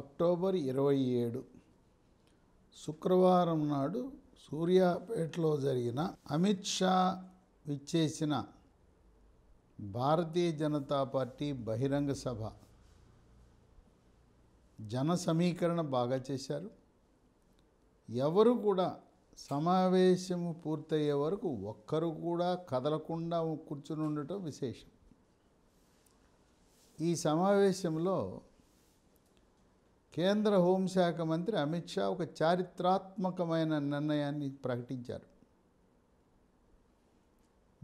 October ఇరవై ఏడు శుక్రవారం నాడు సూర్యాపేటలో జరిగిన అమిత్ షా విచ్చేసిన భారతీయ జనతా పార్టీ బహిరంగ సభ జన సమీకరణ బాగా చేశారు ఎవరు కూడా సమావేశము పూర్తయ్యే వరకు ఒక్కరు కూడా కదలకుండా కూర్చుని ఉండటం విశేషం ఈ సమావేశంలో కేంద్ర హోంశాఖ మంత్రి అమిత్ షా ఒక చారిత్రాత్మకమైన నిర్ణయాన్ని ప్రకటించారు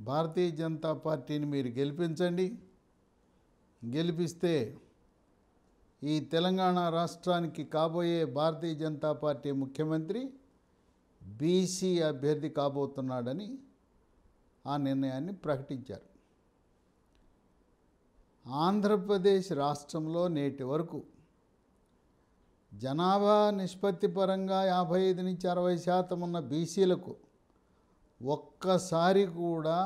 భారతీయ జనతా పార్టీని మీరు గెలిపించండి గెలిపిస్తే ఈ తెలంగాణ రాష్ట్రానికి కాబోయే భారతీయ జనతా పార్టీ ముఖ్యమంత్రి బీసీ అభ్యర్థి కాబోతున్నాడని ఆ నిర్ణయాన్ని ప్రకటించారు ఆంధ్రప్రదేశ్ రాష్ట్రంలో నేటి వరకు జనాభా నిష్పత్తి పరంగా యాభై ఐదు నుంచి అరవై శాతం ఉన్న బీసీలకు ఒక్కసారి కూడా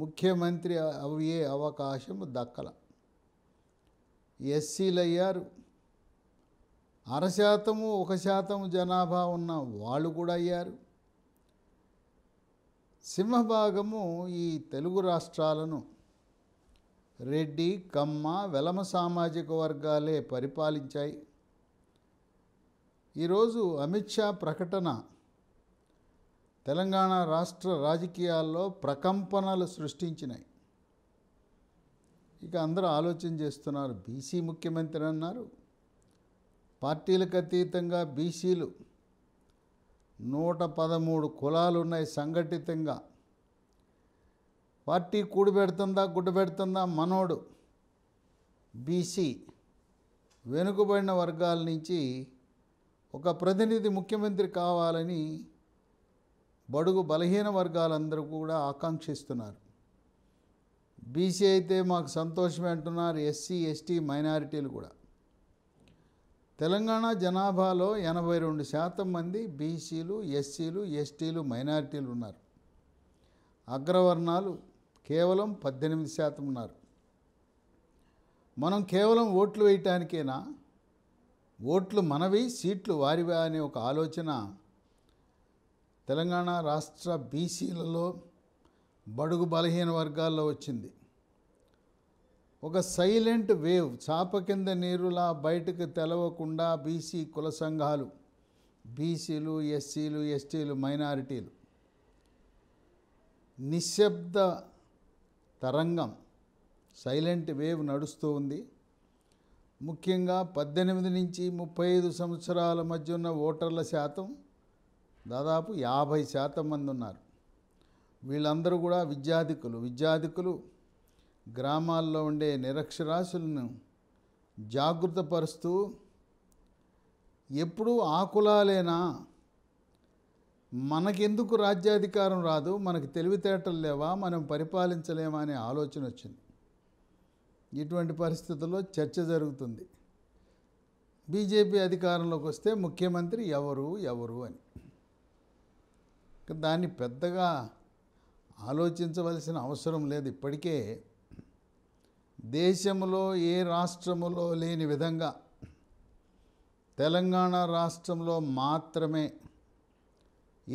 ముఖ్యమంత్రి అయ్యే అవకాశం దక్కల ఎస్సీలు అయ్యారు అర శాతము ఒక శాతము జనాభా ఉన్న వాళ్ళు కూడా అయ్యారు సింహభాగము ఈ తెలుగు రాష్ట్రాలను రెడ్డి కమ్మ వెలమ సామాజిక వర్గాలే పరిపాలించాయి ఈరోజు అమిత్ షా ప్రకటన తెలంగాణ రాష్ట్ర రాజకీయాల్లో ప్రకంపనలు సృష్టించినాయి ఇక అందరూ ఆలోచన చేస్తున్నారు బీసీ ముఖ్యమంత్రి అన్నారు పార్టీలకు అతీతంగా బీసీలు నూట పదమూడు కులాలు ఉన్నాయి సంఘటితంగా పార్టీ కూడిపెడుతుందా గుడ్డబెడుతుందా మనోడు బీసీ వెనుకబడిన వర్గాల నుంచి ఒక ప్రతినిధి ముఖ్యమంత్రి కావాలని బడుగు బలహీన వర్గాలందరూ కూడా ఆకాంక్షిస్తున్నారు బీసీ అయితే మాకు సంతోషమే అంటున్నారు ఎస్సీ ఎస్టీ మైనారిటీలు కూడా తెలంగాణ జనాభాలో ఎనభై రెండు శాతం మంది బీసీలు ఎస్సీలు ఎస్టీలు మైనారిటీలు ఉన్నారు అగ్రవర్ణాలు కేవలం పద్దెనిమిది శాతం ఉన్నారు మనం కేవలం ఓట్లు వేయటానికేనా ఓట్లు మనవి సీట్లు వారివా అనే ఒక ఆలోచన తెలంగాణ రాష్ట్ర బీసీలలో బడుగు బలహీన వర్గాల్లో వచ్చింది ఒక సైలెంట్ వేవ్ చాప కింద నీరులా బయటకు తెలవకుండా బీసీ కుల సంఘాలు బీసీలు ఎస్సీలు ఎస్టీలు మైనారిటీలు నిశ్శబ్ద తరంగం సైలెంట్ వేవ్ నడుస్తూ ఉంది ముఖ్యంగా పద్దెనిమిది నుంచి ముప్పై ఐదు సంవత్సరాల మధ్య ఉన్న ఓటర్ల శాతం దాదాపు యాభై శాతం మంది ఉన్నారు వీళ్ళందరూ కూడా విద్యాధికులు విద్యాధికులు గ్రామాల్లో ఉండే నిరక్షరాశులను జాగృతపరుస్తూ ఎప్పుడూ ఆకులాలేనా మనకెందుకు రాజ్యాధికారం రాదు మనకు తెలివితేటలు లేవా మనం పరిపాలించలేమా అనే ఆలోచన వచ్చింది ఇటువంటి పరిస్థితుల్లో చర్చ జరుగుతుంది బీజేపీ అధికారంలోకి వస్తే ముఖ్యమంత్రి ఎవరు ఎవరు అని దాన్ని పెద్దగా ఆలోచించవలసిన అవసరం లేదు ఇప్పటికే దేశంలో ఏ రాష్ట్రములో లేని విధంగా తెలంగాణ రాష్ట్రంలో మాత్రమే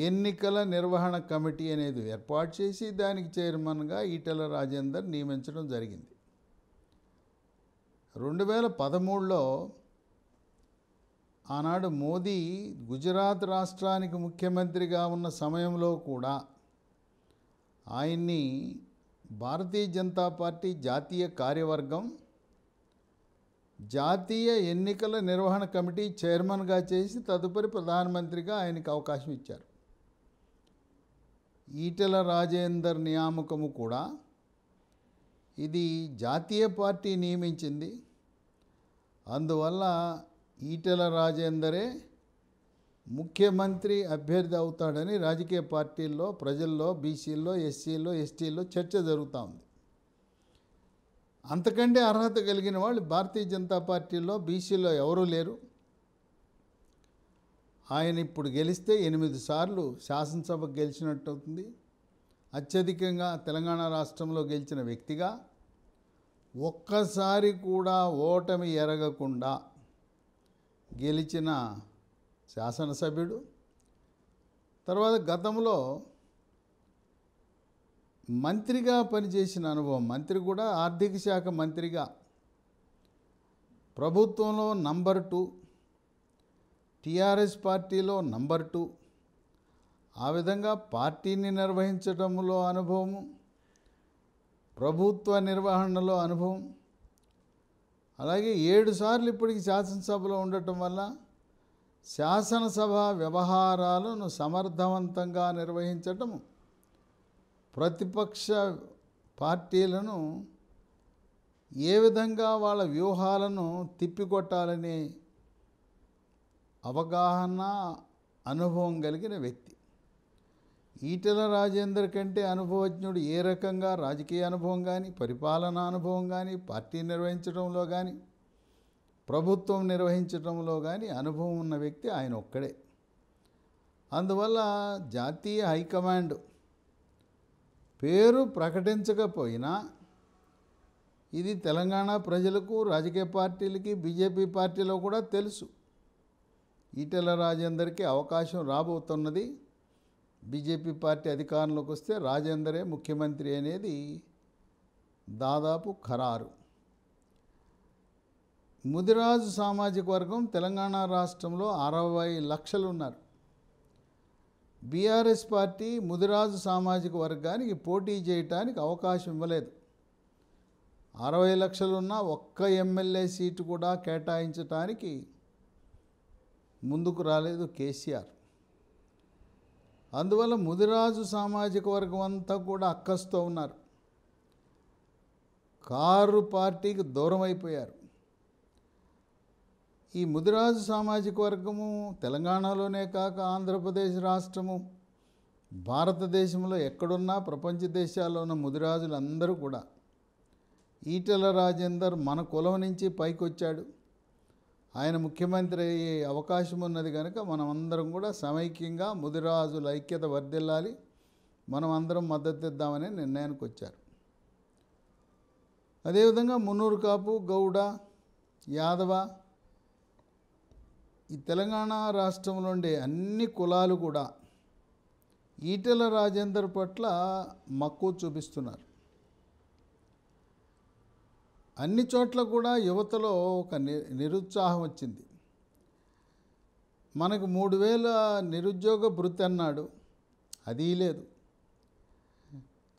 ఎన్నికల నిర్వహణ కమిటీ అనేది ఏర్పాటు చేసి దానికి చైర్మన్గా ఈటెల రాజేందర్ నియమించడం జరిగింది రెండు వేల పదమూడులో ఆనాడు మోదీ గుజరాత్ రాష్ట్రానికి ముఖ్యమంత్రిగా ఉన్న సమయంలో కూడా ఆయన్ని భారతీయ జనతా పార్టీ జాతీయ కార్యవర్గం జాతీయ ఎన్నికల నిర్వహణ కమిటీ చైర్మన్గా చేసి తదుపరి ప్రధానమంత్రిగా ఆయనకు అవకాశం ఇచ్చారు ఈటెల రాజేందర్ నియామకము కూడా ఇది జాతీయ పార్టీ నియమించింది అందువల్ల ఈటెల రాజేందరే ముఖ్యమంత్రి అభ్యర్థి అవుతాడని రాజకీయ పార్టీల్లో ప్రజల్లో బీసీల్లో ఎస్సీల్లో ఎస్టీల్లో చర్చ జరుగుతూ ఉంది అంతకంటే అర్హత కలిగిన వాళ్ళు భారతీయ జనతా పార్టీలో బీసీలో ఎవరూ లేరు ఆయన ఇప్పుడు గెలిస్తే ఎనిమిది సార్లు శాసనసభకు గెలిచినట్టు అవుతుంది అత్యధికంగా తెలంగాణ రాష్ట్రంలో గెలిచిన వ్యక్తిగా ఒక్కసారి కూడా ఓటమి ఎరగకుండా గెలిచిన శాసనసభ్యుడు తర్వాత గతంలో మంత్రిగా పనిచేసిన అనుభవం మంత్రి కూడా ఆర్థిక శాఖ మంత్రిగా ప్రభుత్వంలో నంబర్ టూ టీఆర్ఎస్ పార్టీలో నంబర్ టూ ఆ విధంగా పార్టీని నిర్వహించడంలో అనుభవము ప్రభుత్వ నిర్వహణలో అనుభవం అలాగే ఏడు సార్లు ఇప్పటికి శాసనసభలో ఉండటం వల్ల శాసనసభ వ్యవహారాలను సమర్థవంతంగా నిర్వహించటం ప్రతిపక్ష పార్టీలను ఏ విధంగా వాళ్ళ వ్యూహాలను తిప్పికొట్టాలనే అవగాహన అనుభవం కలిగిన వ్యక్తి ఈటెల రాజేందర్ కంటే అనుభవజ్ఞుడు ఏ రకంగా రాజకీయ అనుభవం కానీ పరిపాలనా అనుభవం కానీ పార్టీ నిర్వహించడంలో కానీ ప్రభుత్వం నిర్వహించడంలో కానీ అనుభవం ఉన్న వ్యక్తి ఆయన ఒక్కడే అందువల్ల జాతీయ హైకమాండ్ పేరు ప్రకటించకపోయినా ఇది తెలంగాణ ప్రజలకు రాజకీయ పార్టీలకి బీజేపీ పార్టీలో కూడా తెలుసు ఈటెల రాజేందర్కి అవకాశం రాబోతున్నది బీజేపీ పార్టీ అధికారంలోకి వస్తే రాజేందరే ముఖ్యమంత్రి అనేది దాదాపు ఖరారు ముదిరాజు సామాజిక వర్గం తెలంగాణ రాష్ట్రంలో అరవై లక్షలు ఉన్నారు బీఆర్ఎస్ పార్టీ ముదిరాజు సామాజిక వర్గానికి పోటీ చేయటానికి అవకాశం ఇవ్వలేదు అరవై లక్షలున్న ఒక్క ఎమ్మెల్యే సీటు కూడా కేటాయించటానికి ముందుకు రాలేదు కేసీఆర్ అందువల్ల ముదిరాజు సామాజిక వర్గం అంతా కూడా అక్కస్తో ఉన్నారు కారు పార్టీకి దూరం అయిపోయారు ఈ ముదిరాజు సామాజిక వర్గము తెలంగాణలోనే కాక ఆంధ్రప్రదేశ్ రాష్ట్రము భారతదేశంలో ఎక్కడున్నా ప్రపంచ దేశాల్లో ఉన్న ముదిరాజులందరూ కూడా ఈటల రాజేందర్ మన కులం నుంచి పైకొచ్చాడు ఆయన ముఖ్యమంత్రి అయ్యే అవకాశం ఉన్నది కనుక మనం అందరం కూడా సమైక్యంగా ముదిరాజుల ఐక్యత వర్దిల్లాలి మనం అందరం మద్దతు ఇద్దామనే నిర్ణయానికి వచ్చారు అదేవిధంగా మున్నూరు కాపు గౌడ యాదవ ఈ తెలంగాణ రాష్ట్రంలో ఉండే అన్ని కులాలు కూడా ఈటెల రాజేందర్ పట్ల మక్కువ చూపిస్తున్నారు అన్ని చోట్ల కూడా యువతలో ఒక నిరుత్సాహం వచ్చింది మనకు మూడు వేల నిరుద్యోగ భృతి అన్నాడు అది లేదు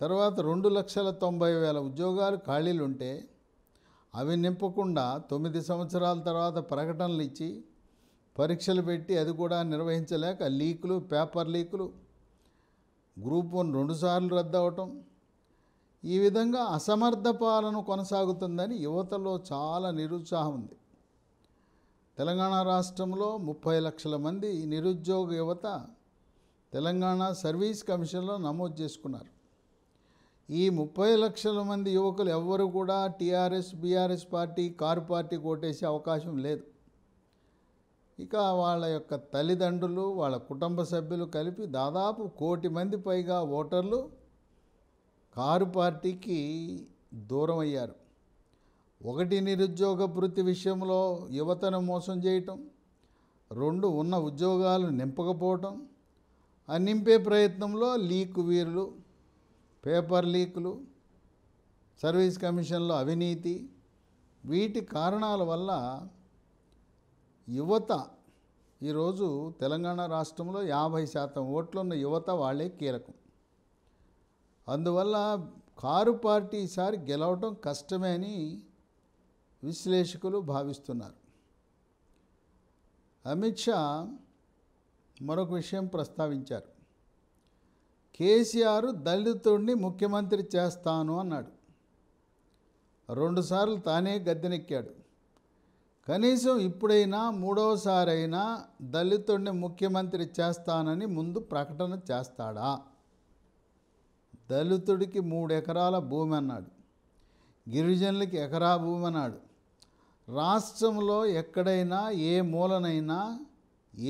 తర్వాత రెండు లక్షల తొంభై వేల ఉద్యోగాలు ఖాళీలు ఉంటే అవి నింపకుండా తొమ్మిది సంవత్సరాల తర్వాత ప్రకటనలు ఇచ్చి పరీక్షలు పెట్టి అది కూడా నిర్వహించలేక లీకులు పేపర్ లీకులు గ్రూప్ వన్ రెండుసార్లు రద్దు అవటం ఈ విధంగా అసమర్థ పాలన కొనసాగుతుందని యువతలో చాలా నిరుత్సాహం ఉంది తెలంగాణ రాష్ట్రంలో ముప్పై లక్షల మంది నిరుద్యోగ యువత తెలంగాణ సర్వీస్ కమిషన్లో నమోదు చేసుకున్నారు ఈ ముప్పై లక్షల మంది యువకులు ఎవ్వరు కూడా TRS BRS party car party కోటేసే అవకాశం లేదు ఇక వాళ్ళ యొక్క తల్లిదండ్రులు వాళ్ళ కుటుంబ సభ్యులు కలిపి దాదాపు కోటి మంది పైగా ఓటర్లు కారు పార్టీకి దూరం అయ్యారు ఒకటి నిరుద్యోగ వృత్తి విషయంలో యువతను మోసం చేయటం రెండు ఉన్న ఉద్యోగాలు నింపకపోవటం ఆ నింపే ప్రయత్నంలో లీక్ వీరులు పేపర్ లీకులు సర్వీస్ కమిషన్లో అవినీతి వీటి కారణాల వల్ల యువత ఈరోజు తెలంగాణ రాష్ట్రంలో యాభై శాతం ఓట్లున్న యువత వాళ్ళే కీలకం అందువల్ల కారు పార్టీ ఈసారి గెలవటం కష్టమే అని విశ్లేషకులు భావిస్తున్నారు అమిత్ షా మరొక విషయం ప్రస్తావించారు కేసీఆర్ దళితుడిని ముఖ్యమంత్రి చేస్తాను అన్నాడు రెండుసార్లు తానే గద్దెనెక్కాడు కనీసం ఇప్పుడైనా మూడవసారైనా దళితుడిని ముఖ్యమంత్రి చేస్తానని ముందు ప్రకటన చేస్తాడా దళితుడికి మూడు ఎకరాల భూమి అన్నాడు గిరిజనులకి ఎకరా భూమి అన్నాడు రాష్ట్రంలో ఎక్కడైనా ఏ మూలనైనా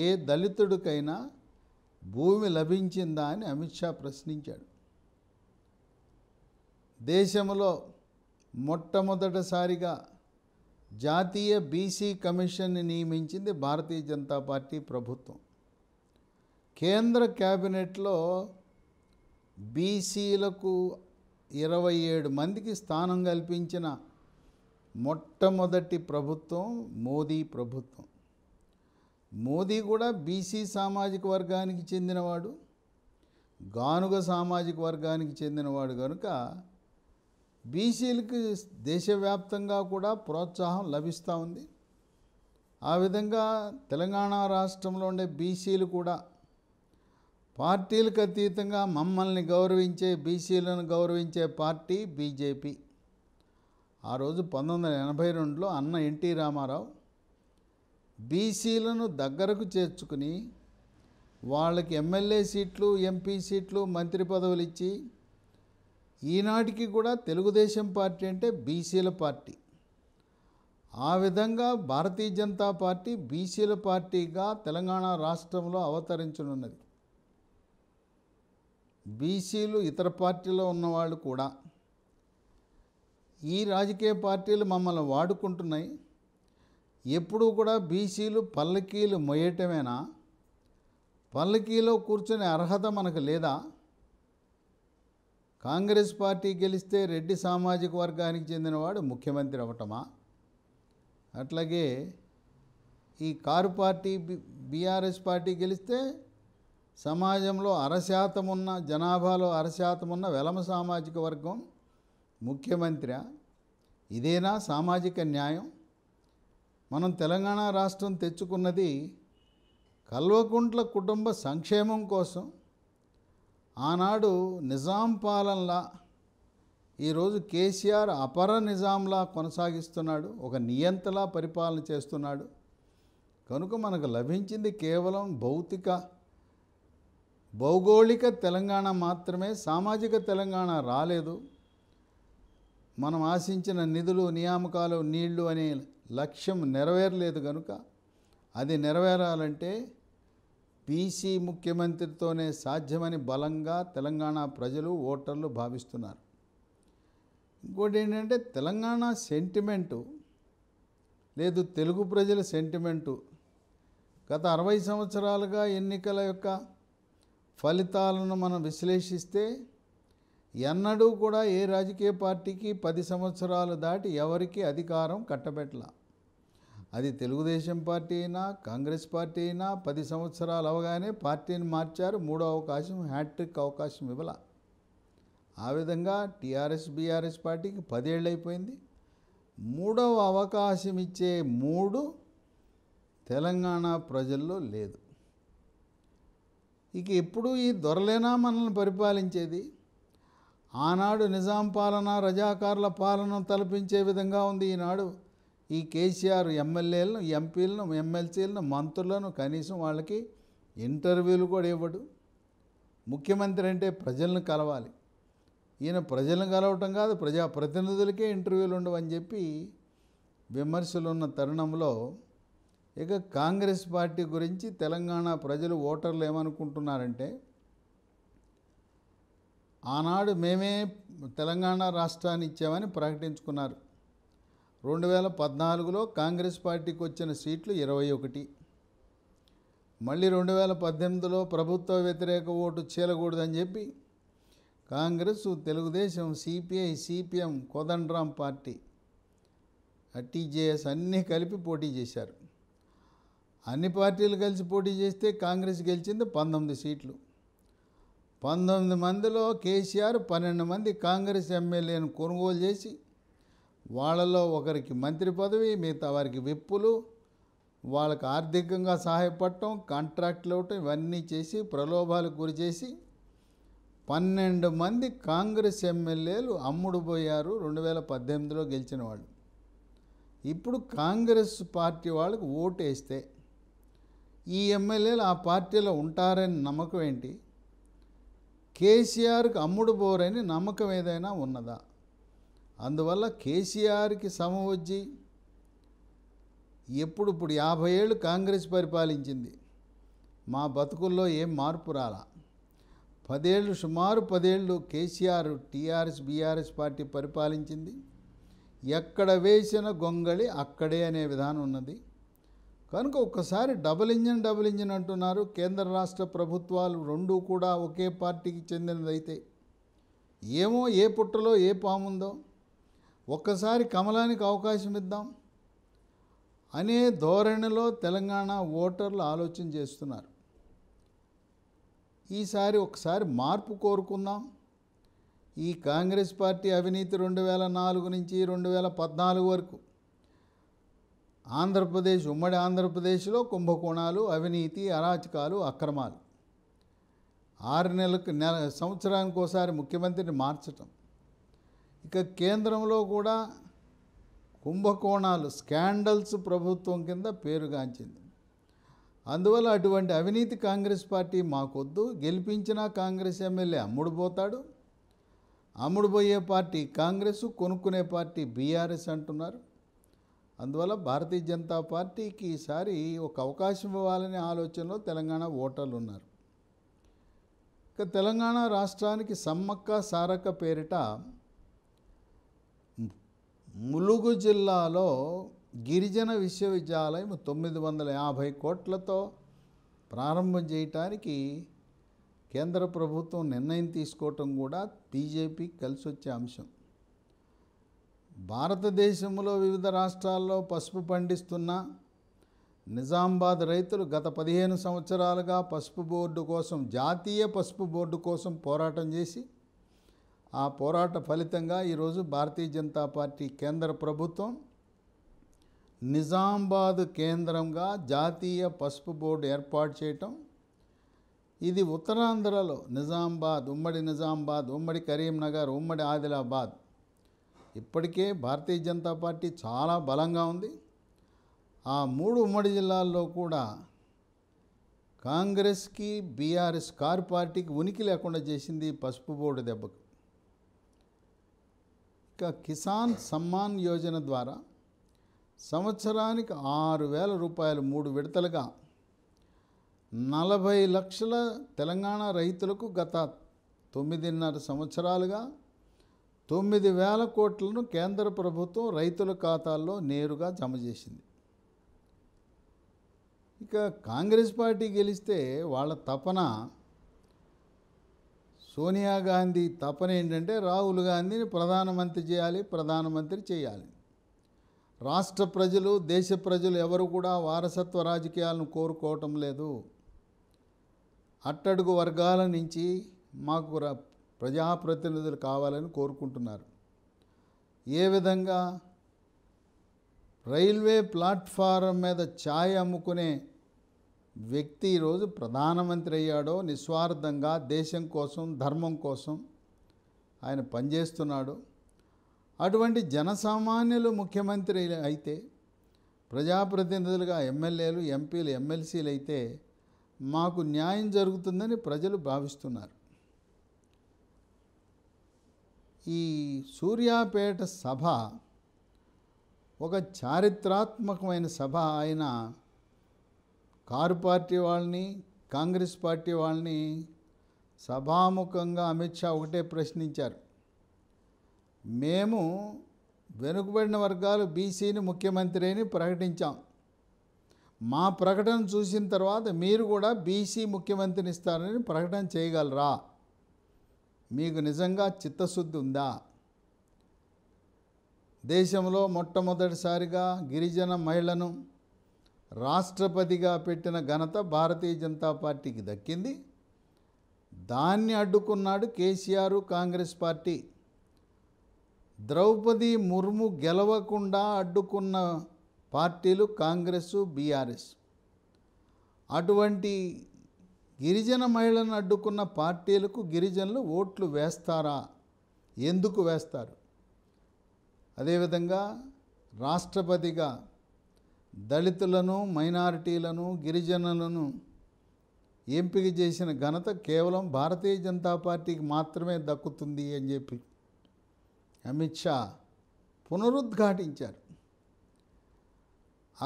ఏ దళితుడికైనా భూమి లభించిందా అని అమిత్ షా ప్రశ్నించాడు దేశంలో మొట్టమొదటిసారిగా జాతీయ బీసీ కమిషన్ని నియమించింది భారతీయ జనతా పార్టీ ప్రభుత్వం కేంద్ర క్యాబినెట్లో బీసీలకు ఇరవై ఏడు మందికి స్థానం కల్పించిన మొట్టమొదటి ప్రభుత్వం మోదీ ప్రభుత్వం మోదీ కూడా బీసీ సామాజిక వర్గానికి చెందినవాడు గానుగ సామాజిక వర్గానికి చెందినవాడు కనుక బీసీలకు దేశవ్యాప్తంగా కూడా ప్రోత్సాహం లభిస్తూ ఉంది ఆ విధంగా తెలంగాణ రాష్ట్రంలో ఉండే బీసీలు కూడా పార్టీలకు అతీతంగా మమ్మల్ని గౌరవించే బీసీలను గౌరవించే పార్టీ బీజేపీ ఆ రోజు పంతొమ్మిది వందల ఎనభై రెండులో అన్న ఎన్టీ రామారావు బీసీలను దగ్గరకు చేర్చుకుని వాళ్ళకి ఎమ్మెల్యే సీట్లు ఎంపీ సీట్లు మంత్రి పదవులు ఇచ్చి ఈనాటికి కూడా తెలుగుదేశం పార్టీ అంటే బీసీల పార్టీ ఆ విధంగా భారతీయ జనతా పార్టీ బీసీల పార్టీగా తెలంగాణ రాష్ట్రంలో అవతరించనున్నది బీసీలు ఇతర పార్టీలో ఉన్నవాళ్ళు కూడా ఈ రాజకీయ పార్టీలు మమ్మల్ని వాడుకుంటున్నాయి ఎప్పుడూ కూడా బీసీలు పల్లకీలు మొయ్యటమేనా పల్లకీలో కూర్చునే అర్హత మనకు లేదా కాంగ్రెస్ పార్టీ గెలిస్తే రెడ్డి సామాజిక వర్గానికి చెందినవాడు ముఖ్యమంత్రి అవటమా అట్లాగే ఈ కారు పార్టీ బీఆర్ఎస్ పార్టీ గెలిస్తే సమాజంలో అరశాతం ఉన్న జనాభాలో అరశాతం ఉన్న వెలమ సామాజిక వర్గం ముఖ్యమంత్రి ఇదేనా సామాజిక న్యాయం మనం తెలంగాణ రాష్ట్రం తెచ్చుకున్నది కల్వకుంట్ల కుటుంబ సంక్షేమం కోసం ఆనాడు నిజాం పాలనలా ఈరోజు కేసీఆర్ అపర నిజాంలా కొనసాగిస్తున్నాడు ఒక నియంతలా పరిపాలన చేస్తున్నాడు కనుక మనకు లభించింది కేవలం భౌతిక భౌగోళిక తెలంగాణ మాత్రమే సామాజిక తెలంగాణ రాలేదు మనం ఆశించిన నిధులు నియామకాలు నీళ్లు అనే లక్ష్యం నెరవేరలేదు కనుక అది నెరవేరాలంటే పీసీ ముఖ్యమంత్రితోనే సాధ్యమని బలంగా తెలంగాణ ప్రజలు ఓటర్లు భావిస్తున్నారు ఇంకోటి ఏంటంటే తెలంగాణ సెంటిమెంటు లేదు తెలుగు ప్రజల సెంటిమెంటు గత అరవై సంవత్సరాలుగా ఎన్నికల యొక్క ఫలితాలను మనం విశ్లేషిస్తే ఎన్నడూ కూడా ఏ రాజకీయ పార్టీకి పది సంవత్సరాలు దాటి ఎవరికి అధికారం కట్టబెట్టల అది తెలుగుదేశం పార్టీ అయినా కాంగ్రెస్ పార్టీ అయినా పది సంవత్సరాలు అవగానే పార్టీని మార్చారు మూడో అవకాశం హ్యాట్రిక్ అవకాశం ఇవ్వాల ఆ విధంగా టీఆర్ఎస్ బీఆర్ఎస్ పార్టీకి పదేళ్ళు అయిపోయింది మూడవ అవకాశం ఇచ్చే మూడు తెలంగాణ ప్రజల్లో లేదు ఇక ఎప్పుడు ఈ దొరలేనా మనల్ని పరిపాలించేది ఆనాడు నిజాం పాలన రజాకారుల పాలన తలపించే విధంగా ఉంది ఈనాడు ఈ కేసీఆర్ ఎమ్మెల్యేలను ఎంపీలను ఎమ్మెల్సీలను మంత్రులను కనీసం వాళ్ళకి ఇంటర్వ్యూలు కూడా ఇవ్వడు ముఖ్యమంత్రి అంటే ప్రజలను కలవాలి ఈయన ప్రజలను కలవటం కాదు ప్రజాప్రతినిధులకే ఇంటర్వ్యూలు ఉండవని చెప్పి విమర్శలున్న తరుణంలో ఇక కాంగ్రెస్ పార్టీ గురించి తెలంగాణ ప్రజలు ఓటర్లు ఏమనుకుంటున్నారంటే ఆనాడు మేమే తెలంగాణ రాష్ట్రాన్ని ఇచ్చామని ప్రకటించుకున్నారు రెండు వేల పద్నాలుగులో కాంగ్రెస్ పార్టీకి వచ్చిన సీట్లు ఇరవై ఒకటి మళ్ళీ రెండు వేల పద్దెనిమిదిలో ప్రభుత్వ వ్యతిరేక ఓటు చేయకూడదని చెప్పి Congress Telugu Desam CPI CPM Kodandaram party TJS అన్నీ కలిపి పోటీ చేశారు అన్ని పార్టీలు కలిసి పోటీ చేస్తే కాంగ్రెస్ గెలిచింది పంతొమ్మిది సీట్లు పంతొమ్మిది మందిలో కేసీఆర్ పన్నెండు మంది కాంగ్రెస్ ఎమ్మెల్యేను కొనుగోలు చేసి వాళ్ళలో ఒకరికి మంత్రి పదవి మిగతా వారికి విప్పులు వాళ్ళకి ఆర్థికంగా సహాయపడటం కాంట్రాక్ట్లు ఇవ్వటం ఇవన్నీ చేసి ప్రలోభాలకు గురి చేసి పన్నెండు మంది కాంగ్రెస్ ఎమ్మెల్యేలు అమ్ముడు పోయారు రెండు వేల పద్దెనిమిదిలో గెలిచిన వాళ్ళు ఇప్పుడు కాంగ్రెస్ పార్టీ వాళ్ళకు ఓటు వేస్తే ఈ ఎమ్మెల్యేలు ఆ పార్టీలో ఉంటారని నమ్మకం ఏంటి కేసీఆర్కి అమ్ముడు బోరని నమ్మకం ఏదైనా ఉన్నదా అందువల్ల కేసీఆర్కి సమవజ్జి ఎప్పుడు ఇప్పుడు యాభై ఏళ్ళు కాంగ్రెస్ పరిపాలించింది మా బతుకుల్లో ఏం మార్పు రాలా పదేళ్ళు సుమారు పదేళ్ళు కేసీఆర్ టీఆర్ఎస్ బీఆర్ఎస్ పార్టీ పరిపాలించింది ఎక్కడ వేసిన గొంగళి అక్కడే అనే విధానం ఉన్నది కనుక ఒక్కసారి డబుల్ ఇంజన్ డబుల్ ఇంజన్ అంటున్నారు కేంద్ర రాష్ట్ర ప్రభుత్వాలు రెండూ కూడా ఒకే పార్టీకి చెందినదైతే ఏమో ఏ పుట్టలో ఏ పాముందో ఒక్కసారి కమలానికి అవకాశం ఇద్దాం అనే ధోరణిలో తెలంగాణ ఓటర్లు ఆలోచన చేస్తున్నారు ఈసారి ఒకసారి మార్పు కోరుకుందాం ఈ కాంగ్రెస్ పార్టీ అవినీతి రెండు వేల నాలుగు నుంచి రెండు వేల పద్నాలుగు వరకు ఆంధ్రప్రదేశ్ ఉమ్మడి ఆంధ్రప్రదేశ్లో కుంభకోణాలు అవినీతి అరాచకాలు అక్రమాలు ఆరు నెలలకు నెల సంవత్సరానికి ఒకసారి ముఖ్యమంత్రిని మార్చటం ఇక కేంద్రంలో కూడా కుంభకోణాలు స్కాండల్స్ ప్రభుత్వం కింద పేరుగాంచింది అందువల్ల అటువంటి అవినీతి కాంగ్రెస్ పార్టీ మాకొద్దు గెలిపించిన కాంగ్రెస్ ఎమ్మెల్యే అమ్ముడు పోతాడు అమ్ముడుపోయే పార్టీ కాంగ్రెస్ కొనుక్కునే పార్టీ బీఆర్ఎస్ అంటున్నారు అందువల్ల భారతీయ జనతా పార్టీకి ఈసారి ఒక అవకాశం ఇవ్వాలనే ఆలోచనలో తెలంగాణ ఓటర్లు ఉన్నారు ఇక తెలంగాణ రాష్ట్రానికి సమ్మక్క సారక్క పేరిట ములుగు జిల్లాలో గిరిజన విశ్వవిద్యాలయం తొమ్మిది వందల యాభై కోట్లతో ప్రారంభం చేయటానికి కేంద్ర ప్రభుత్వం నిర్ణయం తీసుకోవటం కూడా బీజేపీ కలిసి వచ్చే అంశం భారతదేశంలో వివిధ రాష్ట్రాల్లో పసుపు పండిస్తున్న నిజామాబాద్ రైతులు గత పదిహేను సంవత్సరాలుగా పసుపు బోర్డు కోసం జాతీయ పసుపు బోర్డు కోసం పోరాటం చేసి ఆ పోరాట ఫలితంగా ఈరోజు భారతీయ జనతా పార్టీ కేంద్ర ప్రభుత్వం నిజామాబాద్ కేంద్రంగా జాతీయ పసుపు బోర్డు ఏర్పాటు చేయటం ఇది ఉత్తరాంధ్రలో నిజామాబాద్ ఉమ్మడి నిజామాబాద్ ఉమ్మడి కరీంనగర్ ఉమ్మడి ఆదిలాబాద్ ఇప్పటికే భారతీయ జనతా పార్టీ చాలా బలంగా ఉంది ఆ మూడు ఉమ్మడి జిల్లాల్లో కూడా కాంగ్రెస్కి బీఆర్ఎస్ కార్ పార్టీకి ఉనికి లేకుండా చేసింది పసుపు బోర్డు దెబ్బకు ఇక కిసాన్ సమ్మాన్ యోజన ద్వారా సంవత్సరానికి ఆరు వేల రూపాయలు మూడు విడతలుగా నలభై లక్షల తెలంగాణ రైతులకు గత తొమ్మిదిన్నర సంవత్సరాలుగా తొమ్మిది వేల కోట్లను కేంద్ర ప్రభుత్వం రైతుల ఖాతాల్లో నేరుగా జమ చేసింది ఇక కాంగ్రెస్ పార్టీ గెలిస్తే వాళ్ళ తపన సోనియా గాంధీ తపన ఏంటంటే రాహుల్ గాంధీని ప్రధానమంత్రి చేయాలి ప్రధానమంత్రి చేయాలి రాష్ట్ర ప్రజలు దేశ ప్రజలు ఎవరు కూడా వారసత్వ రాజకీయాలను కోరుకోవటం లేదు అట్టడుగు వర్గాల నుంచి మాకు ప్రజాప్రతినిధులు కావాలని కోరుకుంటున్నారు ఏ విధంగా రైల్వే ప్లాట్ఫారం మీద ఛాయ్ అమ్ముకునే వ్యక్తి ఈరోజు ప్రధానమంత్రి అయ్యాడో నిస్వార్థంగా దేశం కోసం ధర్మం కోసం ఆయన పనిచేస్తున్నాడు అటువంటి జనసామాన్యులు ముఖ్యమంత్రి అయితే ప్రజాప్రతినిధులుగా ఎమ్మెల్యేలు ఎంపీలు ఎమ్మెల్సీలు అయితే మాకు న్యాయం జరుగుతుందని ప్రజలు భావిస్తున్నారు ఈ సూర్యాపేట సభ ఒక చారిత్రాత్మకమైన సభ ఆయన కారు పార్టీ వాళ్ళని కాంగ్రెస్ పార్టీ వాళ్ళని సభాముఖంగా అమిత్ షా ఒకటే ప్రశ్నించారు మేము వెనుకబడిన వర్గాలు బీసీని ముఖ్యమంత్రి అని ప్రకటించాం మా ప్రకటన చూసిన తర్వాత మీరు కూడా బీసీ ముఖ్యమంత్రిని ఇస్తారని ప్రకటన చేయగలరా మీకు నిజంగా చిత్తశుద్ధి ఉందా దేశంలో మొట్టమొదటిసారిగా గిరిజన మహిళను రాష్ట్రపతిగా పెట్టిన ఘనత భారతీయ జనతా పార్టీకి దక్కింది దాన్ని అడ్డుకున్నాడు కేసీఆర్ కాంగ్రెస్ పార్టీ ద్రౌపది ముర్ము గెలవకుండా అడ్డుకున్న పార్టీలు కాంగ్రెస్ బీఆర్ఎస్ అటువంటి గిరిజన మహిళలను అడ్డుకున్న పార్టీలకు గిరిజనులు ఓట్లు వేస్తారా ఎందుకు వేస్తారు అదేవిధంగా రాష్ట్రపతిగా దళితులను మైనారిటీలను గిరిజనులను ఎంపిక చేసిన ఘనత కేవలం భారతీయ జనతా పార్టీకి మాత్రమే దక్కుతుంది అని చెప్పి అమిత్ షా పునరుద్ఘాటించారు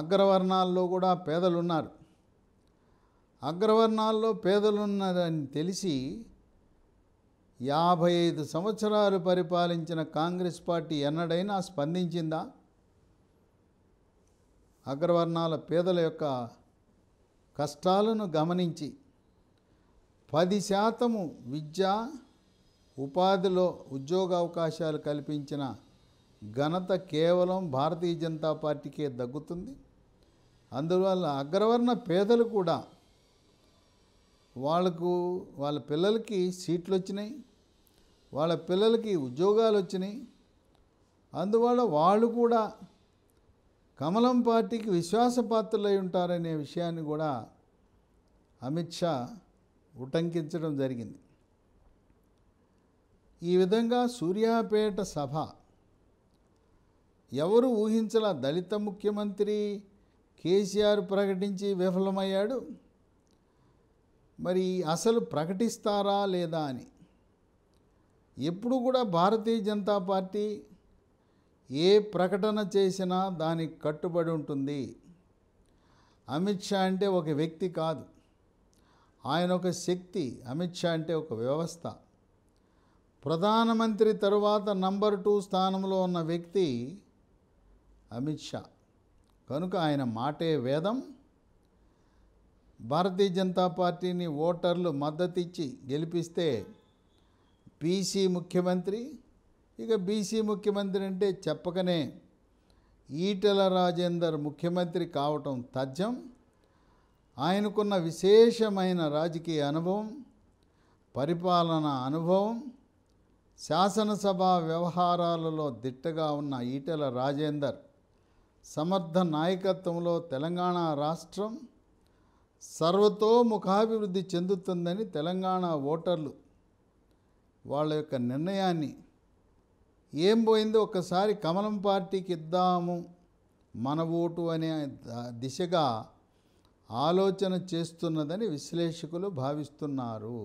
అగ్రవర్ణాల్లో కూడా పేదలున్నారు అగ్రవర్ణాల్లో పేదలున్నారని తెలిసి యాభై ఐదు సంవత్సరాలు పరిపాలించిన కాంగ్రెస్ పార్టీ ఎన్నడైనా స్పందించిందా అగ్రవర్ణాల పేదల యొక్క కష్టాలను గమనించి పది శాతము విద్య ఉపాధిలో ఉద్యోగ అవకాశాలు కల్పించిన ఘనత కేవలం భారతీయ జనతా పార్టీకే దగ్గుతుంది అందువల్ల అగ్రవర్ణ పేదలు కూడా వాళ్ళకు వాళ్ళ పిల్లలకి సీట్లు వచ్చినాయి వాళ్ళ పిల్లలకి ఉద్యోగాలు వచ్చినాయి అందువల్ల వాళ్ళు కూడా కమలం పార్టీకి విశ్వాసపాత్రులై ఉంటారనే విషయాన్ని కూడా అమిత్ షా ఉటంకించడం జరిగింది ఈ విధంగా సూర్యాపేట సభ ఎవరు ఊహించలా దళిత ముఖ్యమంత్రి కేసీఆర్ ప్రకటించి విఫలమయ్యాడు మరి అసలు ప్రకటిస్తారా లేదా అని ఎప్పుడు కూడా భారతీయ జనతా పార్టీ ఏ ప్రకటన చేసినా దానికి కట్టుబడి ఉంటుంది అమిత్ షా అంటే ఒక వ్యక్తి కాదు ఆయన ఒక శక్తి అమిత్ షా అంటే ఒక వ్యవస్థ ప్రధానమంత్రి తరువాత నంబర్ టూ స్థానంలో ఉన్న వ్యక్తి అమిత్ షా కనుక ఆయన మాటే వేదం భారతీయ జనతా పార్టీని ఓటర్లు మద్దతిచ్చి గెలిపిస్తే బీసీ ముఖ్యమంత్రి ఇక బీసీ ముఖ్యమంత్రి అంటే చెప్పకనే ఈటెల రాజేందర్ ముఖ్యమంత్రి కావటం తథ్యం ఆయనకున్న విశేషమైన రాజకీయ అనుభవం పరిపాలన అనుభవం శాసనసభ వ్యవహారాలలో దిట్టగా ఉన్న ఈటెల రాజేందర్ సమర్థ నాయకత్వంలో తెలంగాణ రాష్ట్రం సర్వతోముఖాభివృద్ధి చెందుతుందని తెలంగాణ ఓటర్లు వాళ్ళ యొక్క నిర్ణయాన్ని ఏం పోయిందో ఒకసారి కమలం పార్టీకి ఇద్దాము మన ఓటు అనే దిశగా ఆలోచన చేస్తున్నదని విశ్లేషకులు భావిస్తున్నారు